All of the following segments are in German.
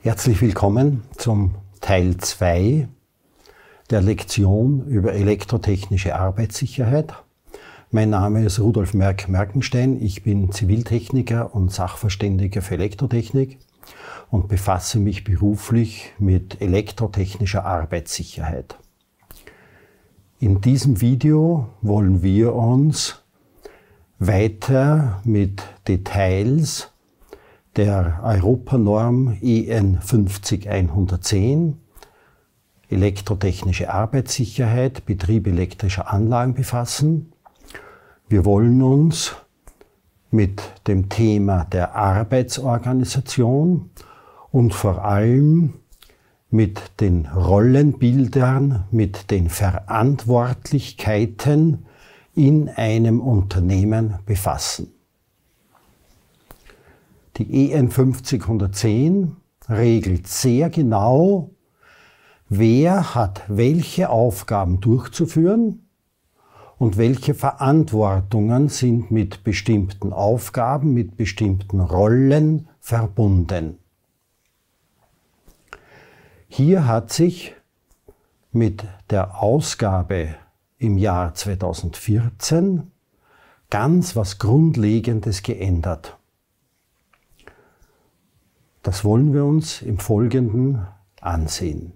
Herzlich willkommen zum Teil 2 der Lektion über elektrotechnische Arbeitssicherheit. Mein Name ist Rudolf Merck-Merkenstein. Ich bin Ziviltechniker und Sachverständiger für Elektrotechnik und befasse mich beruflich mit elektrotechnischer Arbeitssicherheit. In diesem Video wollen wir uns weiter mit Details der Europanorm EN 50110 elektrotechnische Arbeitssicherheit, Betrieb elektrischer Anlagen befassen. Wir wollen uns mit dem Thema der Arbeitsorganisation und vor allem mit den Rollenbildern, mit den Verantwortlichkeiten in einem Unternehmen befassen. Die EN 5010 regelt sehr genau, wer hat welche Aufgaben durchzuführen und welche Verantwortungen sind mit bestimmten Aufgaben, mit bestimmten Rollen verbunden. Hier hat sich mit der Ausgabe im Jahr 2014 ganz was Grundlegendes geändert. Das wollen wir uns im Folgenden ansehen.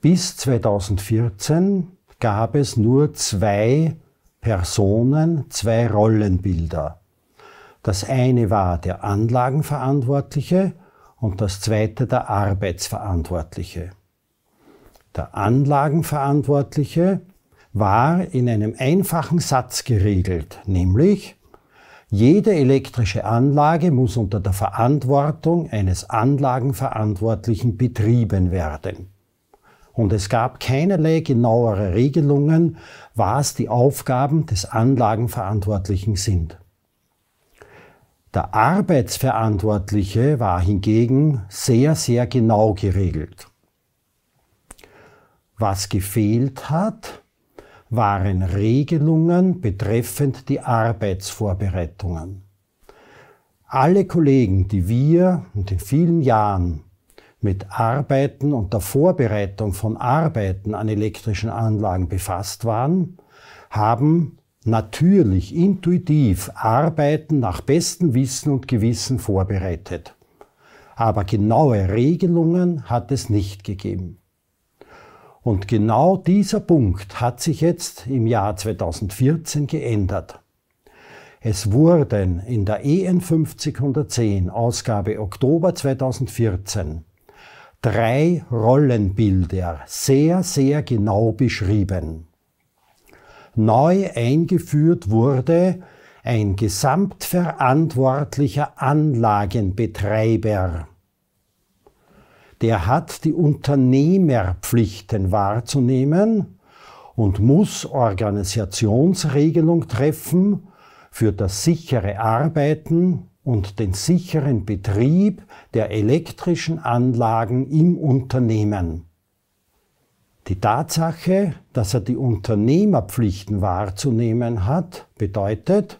Bis 2014 gab es nur zwei Personen, zwei Rollenbilder. Das eine war der Anlagenverantwortliche und das zweite der Arbeitsverantwortliche. Der Anlagenverantwortliche war in einem einfachen Satz geregelt, nämlich jede elektrische Anlage muss unter der Verantwortung eines Anlagenverantwortlichen betrieben werden. Und es gab keinerlei genauere Regelungen, was die Aufgaben des Anlagenverantwortlichen sind. Der Arbeitsverantwortliche war hingegen sehr, sehr genau geregelt. Was gefehlt hat, waren Regelungen betreffend die Arbeitsvorbereitungen. Alle Kollegen, die wir und in vielen Jahren mit Arbeiten und der Vorbereitung von Arbeiten an elektrischen Anlagen befasst waren, haben natürlich intuitiv Arbeiten nach bestem Wissen und Gewissen vorbereitet. Aber genaue Regelungen hat es nicht gegeben. Und genau dieser Punkt hat sich jetzt im Jahr 2014 geändert. Es wurden in der EN 5010 Ausgabe Oktober 2014 drei Rollenbilder sehr, sehr genau beschrieben. Neu eingeführt wurde ein gesamtverantwortlicher Anlagenbetreiber. Der hat die Unternehmerpflichten wahrzunehmen und muss Organisationsregelung treffen für das sichere Arbeiten und den sicheren Betrieb der elektrischen Anlagen im Unternehmen. Die Tatsache, dass er die Unternehmerpflichten wahrzunehmen hat, bedeutet,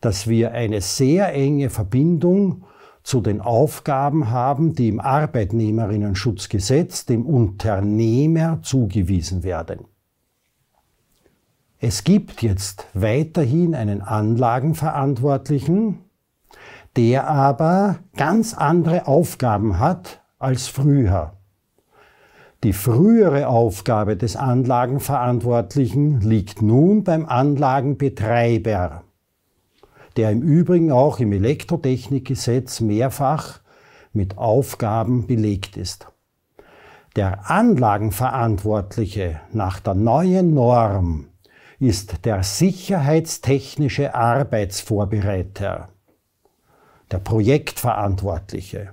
dass wir eine sehr enge Verbindung zu den Aufgaben haben, die im Arbeitnehmerinnenschutzgesetz dem Unternehmer zugewiesen werden. Es gibt jetzt weiterhin einen Anlagenverantwortlichen, der aber ganz andere Aufgaben hat als früher. Die frühere Aufgabe des Anlagenverantwortlichen liegt nun beim Anlagenbetreiber, der im Übrigen auch im Elektrotechnikgesetz mehrfach mit Aufgaben belegt ist. Der Anlagenverantwortliche nach der neuen Norm ist der sicherheitstechnische Arbeitsvorbereiter der Projektverantwortliche,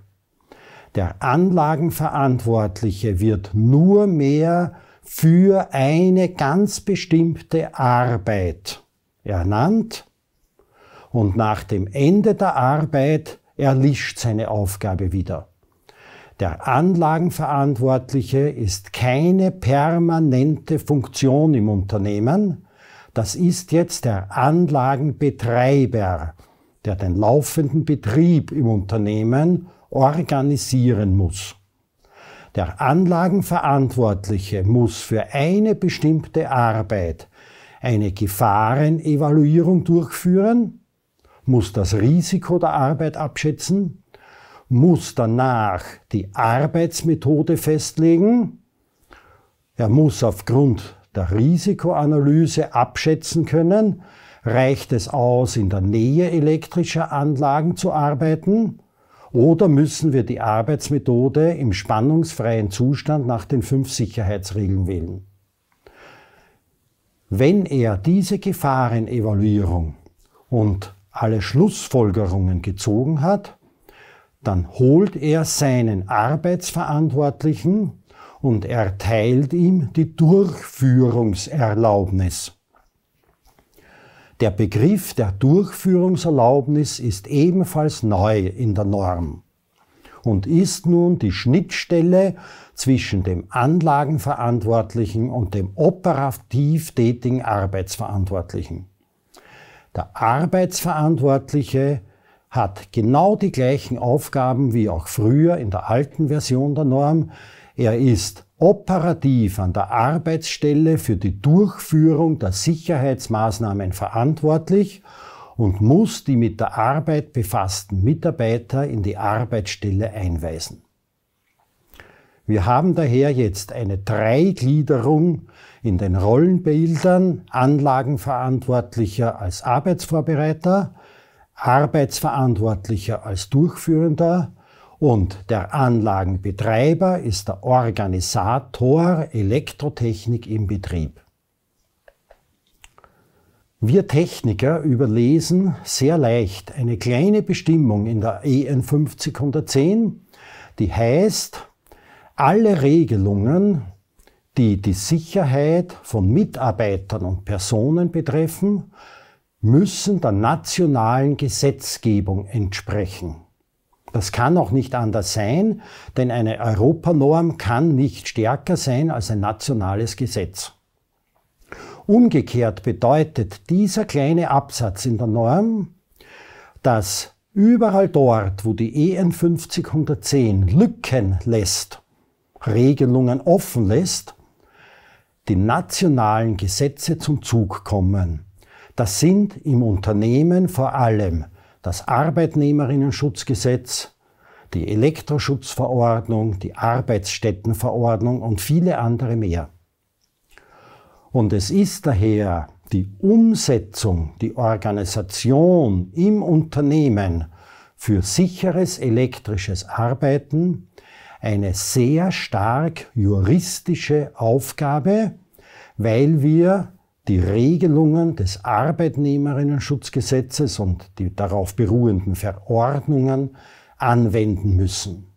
der Anlagenverantwortliche wird nur mehr für eine ganz bestimmte Arbeit ernannt und nach dem Ende der Arbeit erlischt seine Aufgabe wieder. Der Anlagenverantwortliche ist keine permanente Funktion im Unternehmen, das ist jetzt der Anlagenbetreiber, der den laufenden Betrieb im Unternehmen organisieren muss. Der Anlagenverantwortliche muss für eine bestimmte Arbeit eine Gefahrenevaluierung durchführen, muss das Risiko der Arbeit abschätzen, muss danach die Arbeitsmethode festlegen, er muss aufgrund der Risikoanalyse abschätzen können, Reicht es aus, in der Nähe elektrischer Anlagen zu arbeiten? Oder müssen wir die Arbeitsmethode im spannungsfreien Zustand nach den fünf Sicherheitsregeln wählen? Wenn er diese Gefahrenevaluierung und alle Schlussfolgerungen gezogen hat, dann holt er seinen Arbeitsverantwortlichen und erteilt ihm die Durchführungserlaubnis. Der Begriff der Durchführungserlaubnis ist ebenfalls neu in der Norm und ist nun die Schnittstelle zwischen dem Anlagenverantwortlichen und dem operativ tätigen Arbeitsverantwortlichen. Der Arbeitsverantwortliche hat genau die gleichen Aufgaben wie auch früher in der alten Version der Norm. Er ist operativ an der Arbeitsstelle für die Durchführung der Sicherheitsmaßnahmen verantwortlich und muss die mit der Arbeit befassten Mitarbeiter in die Arbeitsstelle einweisen. Wir haben daher jetzt eine Dreigliederung in den Rollenbildern Anlagenverantwortlicher als Arbeitsvorbereiter, Arbeitsverantwortlicher als Durchführender und der Anlagenbetreiber ist der Organisator Elektrotechnik im Betrieb. Wir Techniker überlesen sehr leicht eine kleine Bestimmung in der EN 5010, die heißt, alle Regelungen, die die Sicherheit von Mitarbeitern und Personen betreffen, müssen der nationalen Gesetzgebung entsprechen. Das kann auch nicht anders sein, denn eine Europanorm kann nicht stärker sein als ein nationales Gesetz. Umgekehrt bedeutet dieser kleine Absatz in der Norm, dass überall dort, wo die EN 5010 Lücken lässt, Regelungen offen lässt, die nationalen Gesetze zum Zug kommen. Das sind im Unternehmen vor allem das Arbeitnehmerinnenschutzgesetz, die Elektroschutzverordnung, die Arbeitsstättenverordnung und viele andere mehr. Und es ist daher die Umsetzung, die Organisation im Unternehmen für sicheres elektrisches Arbeiten eine sehr stark juristische Aufgabe, weil wir die Regelungen des Arbeitnehmerinnenschutzgesetzes und die darauf beruhenden Verordnungen anwenden müssen.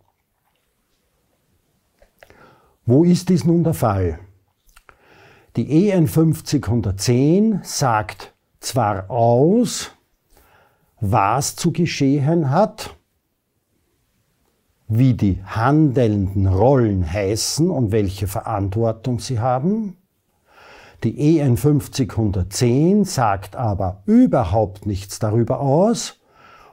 Wo ist dies nun der Fall? Die EN 50110 sagt zwar aus, was zu geschehen hat, wie die handelnden Rollen heißen und welche Verantwortung sie haben, die EN 50110 sagt aber überhaupt nichts darüber aus,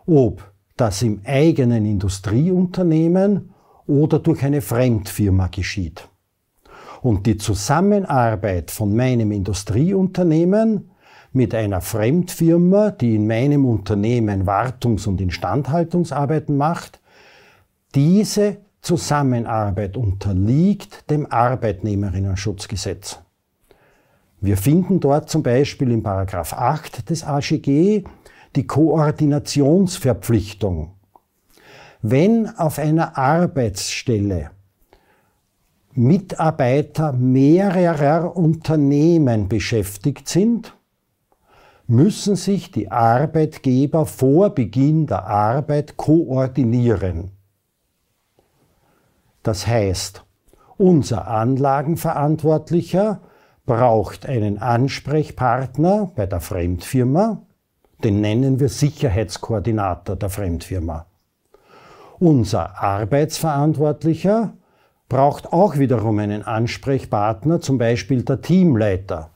ob das im eigenen Industrieunternehmen oder durch eine Fremdfirma geschieht. Und die Zusammenarbeit von meinem Industrieunternehmen mit einer Fremdfirma, die in meinem Unternehmen Wartungs- und Instandhaltungsarbeiten macht, diese Zusammenarbeit unterliegt dem Arbeitnehmerinnenschutzgesetz. Wir finden dort zum Beispiel in Paragraph 8 des AGG die Koordinationsverpflichtung. Wenn auf einer Arbeitsstelle Mitarbeiter mehrerer Unternehmen beschäftigt sind, müssen sich die Arbeitgeber vor Beginn der Arbeit koordinieren. Das heißt, unser Anlagenverantwortlicher braucht einen Ansprechpartner bei der Fremdfirma, den nennen wir Sicherheitskoordinator der Fremdfirma. Unser Arbeitsverantwortlicher braucht auch wiederum einen Ansprechpartner, zum Beispiel der Teamleiter.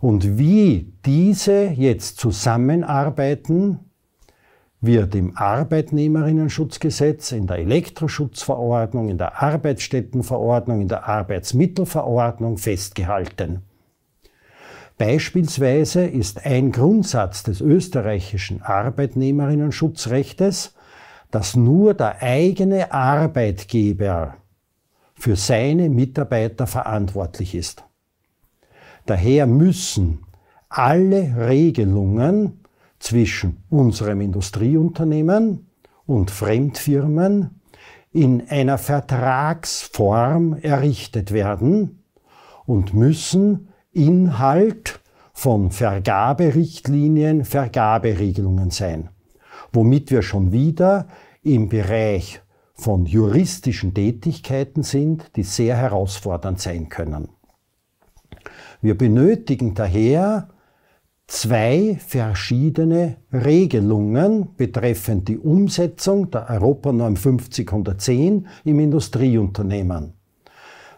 Und wie diese jetzt zusammenarbeiten, wird im Arbeitnehmerinnenschutzgesetz, in der Elektroschutzverordnung, in der Arbeitsstättenverordnung, in der Arbeitsmittelverordnung festgehalten. Beispielsweise ist ein Grundsatz des österreichischen Arbeitnehmerinnenschutzrechtes, dass nur der eigene Arbeitgeber für seine Mitarbeiter verantwortlich ist. Daher müssen alle Regelungen zwischen unserem Industrieunternehmen und Fremdfirmen in einer Vertragsform errichtet werden und müssen Inhalt von Vergaberichtlinien, Vergaberegelungen sein, womit wir schon wieder im Bereich von juristischen Tätigkeiten sind, die sehr herausfordernd sein können. Wir benötigen daher zwei verschiedene Regelungen betreffend die Umsetzung der Europanorm 5010 im Industrieunternehmen.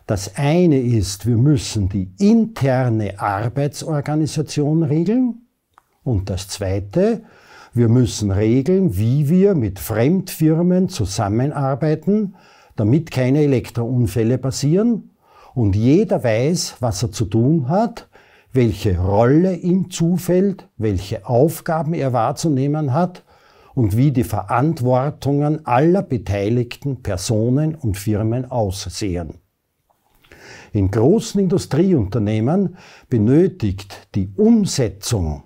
Das eine ist, wir müssen die interne Arbeitsorganisation regeln. Und das zweite, wir müssen regeln, wie wir mit Fremdfirmen zusammenarbeiten, damit keine Elektrounfälle passieren und jeder weiß, was er zu tun hat, welche Rolle ihm zufällt, welche Aufgaben er wahrzunehmen hat und wie die Verantwortungen aller beteiligten Personen und Firmen aussehen. In großen Industrieunternehmen benötigt die Umsetzung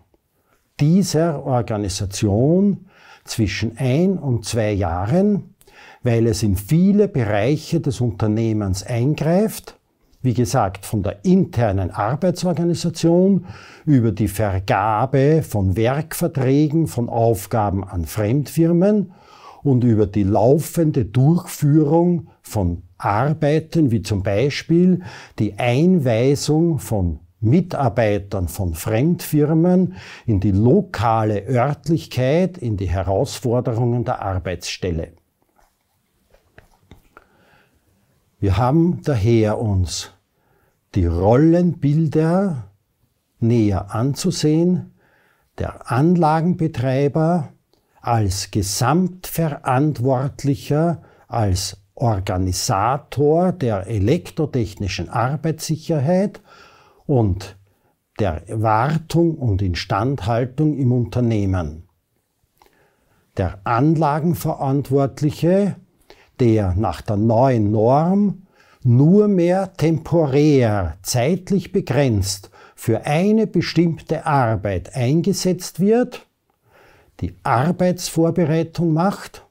dieser Organisation zwischen ein und zwei Jahren, weil es in viele Bereiche des Unternehmens eingreift wie gesagt, von der internen Arbeitsorganisation über die Vergabe von Werkverträgen, von Aufgaben an Fremdfirmen und über die laufende Durchführung von Arbeiten, wie zum Beispiel die Einweisung von Mitarbeitern von Fremdfirmen in die lokale Örtlichkeit, in die Herausforderungen der Arbeitsstelle. Wir haben daher uns die Rollenbilder näher anzusehen, der Anlagenbetreiber als Gesamtverantwortlicher, als Organisator der elektrotechnischen Arbeitssicherheit und der Wartung und Instandhaltung im Unternehmen. Der Anlagenverantwortliche der nach der neuen Norm nur mehr temporär, zeitlich begrenzt für eine bestimmte Arbeit eingesetzt wird, die Arbeitsvorbereitung macht,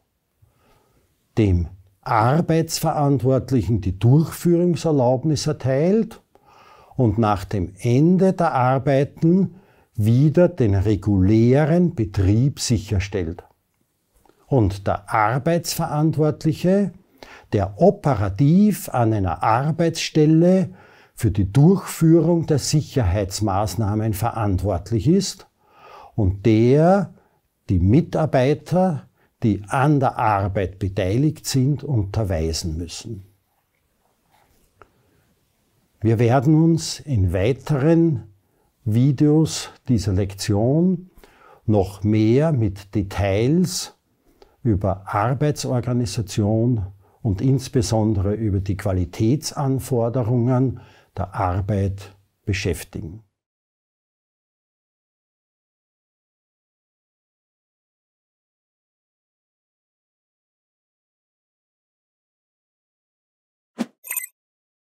dem Arbeitsverantwortlichen die Durchführungserlaubnis erteilt und nach dem Ende der Arbeiten wieder den regulären Betrieb sicherstellt und der Arbeitsverantwortliche, der operativ an einer Arbeitsstelle für die Durchführung der Sicherheitsmaßnahmen verantwortlich ist und der die Mitarbeiter, die an der Arbeit beteiligt sind, unterweisen müssen. Wir werden uns in weiteren Videos dieser Lektion noch mehr mit Details über Arbeitsorganisation und insbesondere über die Qualitätsanforderungen der Arbeit beschäftigen.